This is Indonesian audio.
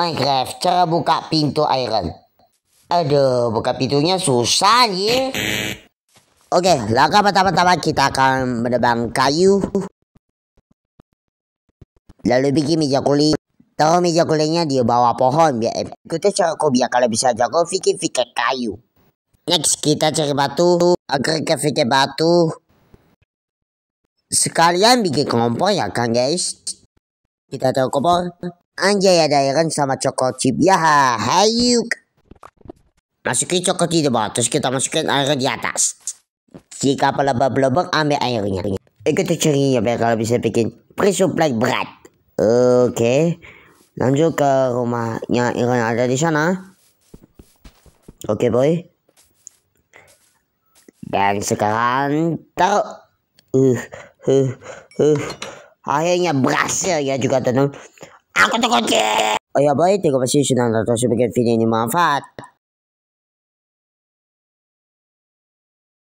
Minecraft cara buka pintu iron. Aduh, buka pintunya susah ya. Oke, langkah pertama-tama kita akan menebang kayu. Lalu bikin meja kulit. tau meja kulitnya di bawah pohon biar ikuti cara kau biar kalau bisa jago fikir-fikir kayu. Next kita cari batu agar kita fikir batu. Sekalian bikin kompor ya kan guys. Kita tahu kompor. Anjay Iron kan sama chip ya ha, hayuk. Masukin Chip di bawah, terus kita masukin air di atas. Jika pelebab-lebab ambil airnya. Ikut cerinya biar kalau bisa bikin pre-supply berat. Oke. Okay. Lanjut ke rumahnya Iron ada di sana. Oke, okay, boy. Dan sekarang taruh. Uh, uh, uh. Akhirnya berhasil ya juga teman. Aku takut. Oh ya baik, terima kasih sudah nonton Semoga video ini manfaat.